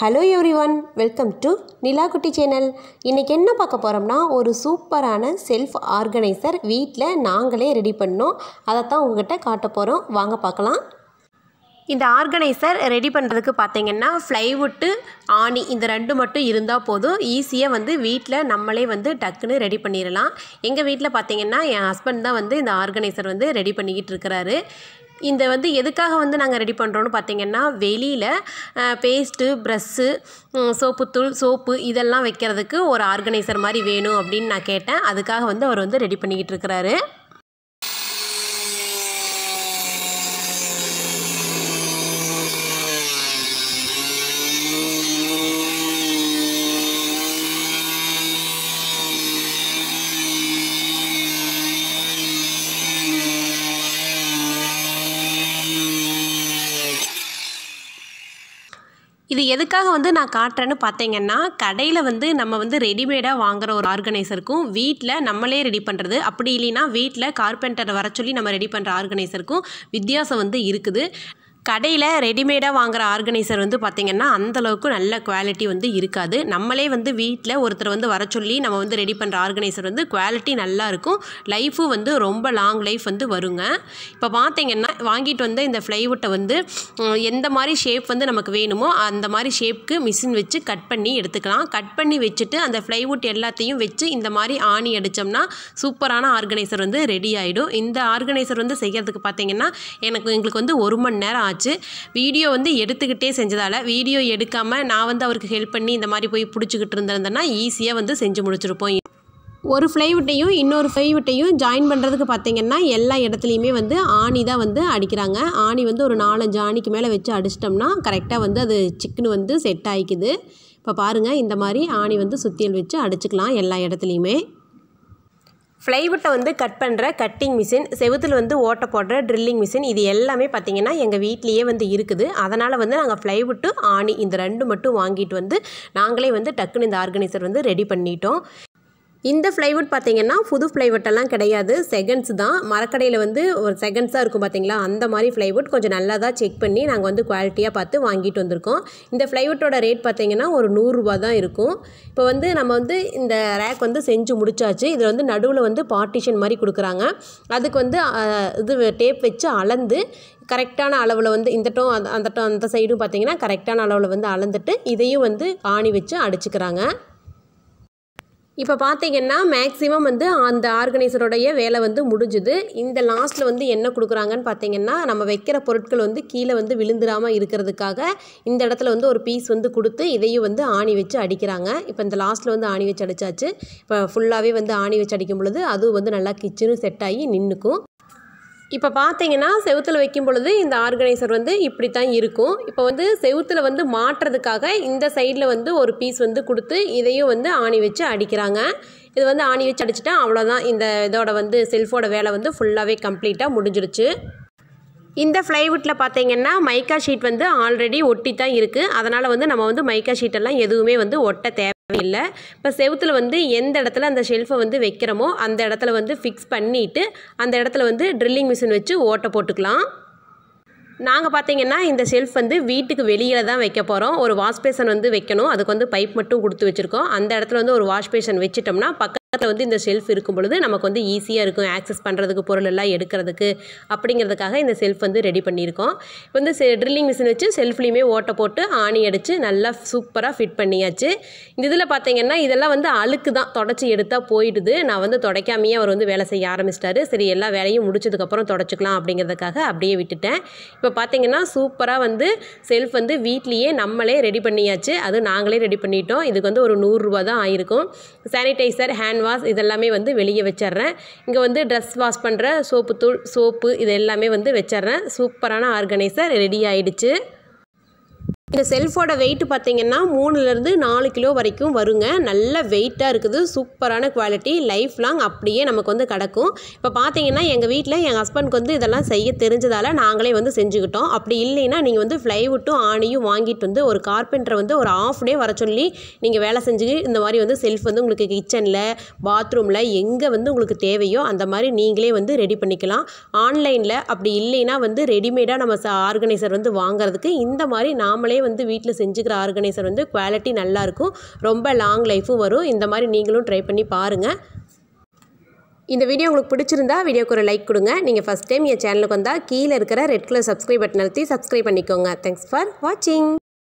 hello everyone welcome to Nilakutti channel இன்றைக்கி என்ன பார்க்க போகிறோம்னா ஒரு சூப்பரான செல்ஃப் ஆர்கனைசர் வீட்டில் நாங்களே ரெடி பண்ணோம் அதை தான் உங்கள்கிட்ட காட்ட போகிறோம் வாங்க பார்க்கலாம் இந்த ஆர்கனைசர் ரெடி பண்ணுறதுக்கு பார்த்திங்கன்னா ஃப்ளைவுட்டு ஆணி இந்த ரெண்டு மட்டும் இருந்தால் போதும் ஈஸியாக வந்து வீட்டில் நம்மளே வந்து டக்குன்னு ரெடி பண்ணிடலாம் எங்கள் வீட்டில் பார்த்திங்கன்னா என் ஹஸ்பண்ட் தான் வந்து இந்த ஆர்கனைசர் வந்து ரெடி பண்ணிக்கிட்டு இருக்கிறாரு இந்த வந்து எதுக்காக வந்து நாங்கள் ரெடி பண்ணுறோன்னு பார்த்தீங்கன்னா வெளியில் பேஸ்ட்டு ப்ரஷ்ஷு சோப்புத்தூள் சோப்பு இதெல்லாம் வைக்கிறதுக்கு ஒரு ஆர்கனைசர் மாதிரி வேணும் அப்படின்னு நான் கேட்டேன் அதுக்காக வந்து அவர் வந்து ரெடி பண்ணிக்கிட்டு இருக்கிறாரு இது எதுக்காக வந்து நான் காட்டுறேன்னு பார்த்தீங்கன்னா கடையில் வந்து நம்ம வந்து ரெடிமேடாக வாங்குற ஒரு ஆர்கனைசருக்கும் வீட்டில் நம்மளே ரெடி பண்ணுறது அப்படி இல்லைன்னா வீட்டில் கார்பெண்டரை வர சொல்லி நம்ம ரெடி பண்ணுற ஆர்கனைசருக்கும் வித்தியாசம் வந்து இருக்குது கடையில் ரெடிமேடாக வாங்குகிற ஆர்கனைசர் வந்து பார்த்திங்கன்னா அந்தளவுக்கு நல்ல குவாலிட்டி வந்து இருக்காது நம்மளே வந்து வீட்டில் ஒருத்தர் வந்து வர சொல்லி நம்ம வந்து ரெடி பண்ணுற ஆர்கனைசர் வந்து குவாலிட்டி நல்லாயிருக்கும் லைஃபும் வந்து ரொம்ப லாங் லைஃப் வந்து வருங்க இப்போ பார்த்திங்கன்னா வாங்கிட்டு வந்த இந்த ஃப்ளைவுட்டை வந்து எந்த மாதிரி ஷேப் வந்து நமக்கு வேணுமோ அந்த மாதிரி ஷேப்புக்கு மிஷின் வச்சு கட் பண்ணி எடுத்துக்கலாம் கட் பண்ணி வச்சுட்டு அந்த ஃப்ளைவுட் எல்லாத்தையும் வச்சு இந்த மாதிரி ஆணி அடித்தோம்னா சூப்பரான ஆர்கனைசர் வந்து ரெடி ஆகிடும் இந்த ஆர்கனைசர் வந்து செய்கிறதுக்கு பார்த்திங்கன்னா எனக்கு எங்களுக்கு வந்து ஒரு மணி நேரம் ஆச்சு ஆச்சு வீடியோ வந்து எடுத்துக்கிட்டே செஞ்சதால் வீடியோ எடுக்காமல் நான் வந்து அவருக்கு ஹெல்ப் பண்ணி இந்த மாதிரி போய் பிடிச்சிக்கிட்டு இருந்திருந்தேன்னா ஈஸியாக வந்து செஞ்சு முடிச்சிருப்போம் ஒரு ஃப்ளைவுட்டையும் இன்னொரு ஃப்ளைவுட்டையும் ஜாயின் பண்ணுறதுக்கு பார்த்திங்கன்னா எல்லா இடத்துலையுமே வந்து ஆணி தான் வந்து அடிக்கிறாங்க ஆணி வந்து ஒரு நாலஞ்சு ஆணிக்கு மேலே வச்சு அடிச்சிட்டோம்னா கரெக்டாக வந்து அது சிக்கனு வந்து செட் ஆகிக்குது இப்போ பாருங்கள் இந்த மாதிரி ஆணி வந்து சுத்தியல் வச்சு அடிச்சுக்கலாம் எல்லா இடத்துலையுமே ஃப்ளைவுட்டை வந்து கட் பண்ணுற கட்டிங் மிஷின் செவுத்தில் வந்து ஓட்டை போடுற ட்ரில்லிங் மிஷின் இது எல்லாமே பார்த்திங்கன்னா எங்கள் வீட்லேயே வந்து இருக்குது அதனால் வந்து நாங்கள் ஃப்ளைவுட்டு ஆணி இந்த ரெண்டு மட்டும் வாங்கிட்டு வந்து நாங்களே வந்து டக்குன்னு இந்த ஆர்கனைசர் வந்து ரெடி பண்ணிட்டோம் இந்த ஃப்ளைவுட் பார்த்தீங்கன்னா புது ஃப்ளைவுட்டெல்லாம் கிடையாது செகண்ட்ஸ் தான் மரக்கடையில் வந்து ஒரு செகண்ட்ஸாக இருக்கும் பார்த்தீங்களா அந்த மாதிரி ஃப்ளைவுட் கொஞ்சம் நல்லா தான் செக் பண்ணி நாங்கள் வந்து குவாலிட்டியாக பார்த்து வாங்கிட்டு வந்திருக்கோம் இந்த ஃப்ளைவுட்டோட ரேட் பார்த்தீங்கன்னா ஒரு நூறுரூவா தான் இருக்கும் இப்போ வந்து நம்ம வந்து இந்த ரேக் வந்து செஞ்சு முடிச்சாச்சு இதில் வந்து நடுவில் வந்து பார்ட்டிஷன் மாதிரி கொடுக்குறாங்க அதுக்கு வந்து இது டேப் வச்சு அளந்து கரெக்டான அளவில் வந்து இந்த டோம் அந்த டோ அந்த சைடும் பார்த்தீங்கன்னா கரெக்டான அளவில் வந்து அளந்துட்டு இதையும் வந்து ஆணி வச்சு அடிச்சுக்கிறாங்க இப்போ பார்த்தீங்கன்னா மேக்ஸிமம் வந்து அந்த ஆர்கனைசருடைய வேலை வந்து முடிஞ்சுது இந்த லாஸ்ட்டில் வந்து என்ன கொடுக்குறாங்கன்னு பார்த்தீங்கன்னா நம்ம வைக்கிற பொருட்கள் வந்து கீழே வந்து விழுந்துடாமல் இருக்கிறதுக்காக இந்த இடத்துல வந்து ஒரு பீஸ் வந்து கொடுத்து இதையும் வந்து ஆணி வச்சு அடிக்கிறாங்க இப்போ இந்த லாஸ்ட்டில் வந்து ஆணி வச்சு அடித்தாச்சு இப்போ ஃபுல்லாகவே வந்து ஆணி வச்சு அடிக்கும் பொழுது அதுவும் வந்து நல்லா கிச்சனும் செட் ஆகி நின்றுக்கும் இப்போ பார்த்தீங்கன்னா செவுத்தில் வைக்கும் பொழுது இந்த ஆர்கனைசர் வந்து இப்படி தான் இருக்கும் இப்போ வந்து செவுத்தில் வந்து மாற்றுறதுக்காக இந்த சைடில் வந்து ஒரு பீஸ் வந்து கொடுத்து இதையும் வந்து ஆணி வச்சு அடிக்கிறாங்க இது வந்து ஆணி வச்சு அடிச்சுட்டா அவ்வளோதான் இந்த இதோட வந்து செல்ஃபோட வேலை வந்து ஃபுல்லாகவே கம்ப்ளீட்டாக முடிஞ்சிருச்சு இந்த ஃப்ளைவுட்டில் பார்த்தீங்கன்னா மைக்கா ஷீட் வந்து ஆல்ரெடி ஒட்டி தான் இருக்குது அதனால் வந்து நம்ம வந்து மைக்கா ஷீட்டெல்லாம் எதுவுமே வந்து ஒட்ட தேவை இல்லை இப்போ செவுத்தில் வந்து எந்த இடத்துல அந்த ஷெல்ஃபை வந்து வைக்கிறோமோ அந்த இடத்துல வந்து ஃபிக்ஸ் பண்ணிவிட்டு அந்த இடத்துல வந்து ட்ரில்லிங் மிஷின் வச்சு ஓட்டை போட்டுக்கலாம் நாங்கள் பார்த்தீங்கன்னா இந்த ஷெல்ஃப் வந்து வீட்டுக்கு வெளியில் தான் வைக்க போகிறோம் ஒரு வாஷ்பேஷன் வந்து வைக்கணும் அதுக்கு வந்து பைப் மட்டும் கொடுத்து வச்சுருக்கோம் அந்த இடத்துல வந்து ஒரு வாஷ்பேஷன் வச்சுட்டோம்னா பக்கத்து பக்கத்தில் வந்து இந்த ஷெல்ஃப் இருக்கும் பொழுது நமக்கு வந்து ஈஸியாக இருக்கும் ஆக்சஸ் பண்ணுறதுக்கு பொருள் எல்லாம் எடுக்கிறதுக்கு அப்படிங்கிறதுக்காக இந்த செல்ஃப் வந்து ரெடி பண்ணியிருக்கோம் இப்போ வந்து ட்ரில்லிங் மிஷின் வச்சு செல்ஃப்லேயுமே ஓட்டை போட்டு ஆணி அடித்து நல்லா சூப்பராக ஃபிட் பண்ணியாச்சு இந்த இதில் பார்த்தீங்கன்னா இதெல்லாம் வந்து அழுக்கு தான் தொடச்சி எடுத்தால் போயிடுது நான் வந்து தொடக்காமையே அவர் வந்து வேலை செய்ய ஆரம்பிச்சிட்டாரு சரி எல்லா வேலையும் முடிச்சதுக்கப்புறம் தொடச்சிக்கலாம் அப்படிங்கிறதுக்காக அப்படியே விட்டுட்டேன் இப்போ பார்த்தீங்கன்னா சூப்பராக வந்து செல்ஃப் வந்து வீட்லேயே நம்மளே ரெடி பண்ணியாச்சு அதுவும் நாங்களே ரெடி பண்ணிட்டோம் இதுக்கு வந்து ஒரு நூறுரூவா தான் ஆயிருக்கும் சானிடைசர் ஹேண்ட் ஹேண்ட் வாஷ் இதெல்லாமே வந்து வெளியே வச்சிட்றேன் இங்கே வந்து ட்ரெஸ் வாஷ் பண்ணுற சோப்பு தூள் சோப்பு இது எல்லாமே வந்து வச்சிட்றேன் சூப்பரான ஆர்கனைசர் ரெடி ஆகிடுச்சு இந்த செல்ஃபோட வெயிட் பார்த்தீங்கன்னா மூணுலேருந்து நாலு கிலோ வரைக்கும் வருங்க நல்ல வெயிட்டாக இருக்குது சூப்பரான குவாலிட்டி லைஃப் லாங் அப்படியே நமக்கு வந்து கிடக்கும் இப்போ பார்த்தீங்கன்னா எங்கள் வீட்டில் எங்கள் ஹஸ்பண்ட்க்கு வந்து இதெல்லாம் செய்ய தெரிஞ்சதால் நாங்களே வந்து செஞ்சுக்கிட்டோம் அப்படி இல்லைன்னா நீங்கள் வந்து ஃப்ளைவுட்டும் ஆணியும் வாங்கிட்டு வந்து ஒரு கார்பெண்டரை வந்து ஒரு ஆஃப் டே வர சொல்லி நீங்கள் வேலை செஞ்சு இந்த மாதிரி வந்து செல்ஃப் வந்து உங்களுக்கு கிச்சனில் பாத்ரூமில் எங்கே வந்து உங்களுக்கு தேவையோ அந்த மாதிரி நீங்களே வந்து ரெடி பண்ணிக்கலாம் ஆன்லைனில் அப்படி இல்லைன்னா வந்து ரெடிமேடாக நம்ம ஆர்கனைசர் வந்து வாங்குறதுக்கு இந்த மாதிரி நாமளே நம்மளே வந்து வீட்டில் செஞ்சுக்கிற ஆர்கனைசர் வந்து குவாலிட்டி நல்லாயிருக்கும் ரொம்ப லாங் லைஃப்பும் வரும் இந்த மாதிரி நீங்களும் ட்ரை பண்ணி பாருங்கள் இந்த வீடியோ உங்களுக்கு பிடிச்சிருந்தா வீடியோக்கு ஒரு லைக் கொடுங்க நீங்கள் ஃபஸ்ட் டைம் என் சேனலுக்கு வந்தால் கீழே இருக்கிற ரெட் கலர் சப்ஸ்கிரைப் பட்டன் அழுத்தி சப்ஸ்கிரைப் பண்ணிக்கோங்க தேங்க்ஸ் ஃபார் வாட்சிங்